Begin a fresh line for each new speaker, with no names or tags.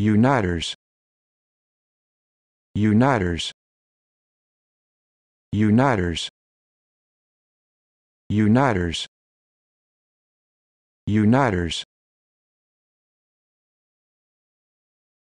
Uniters Uniters Uniters Uniters Uniters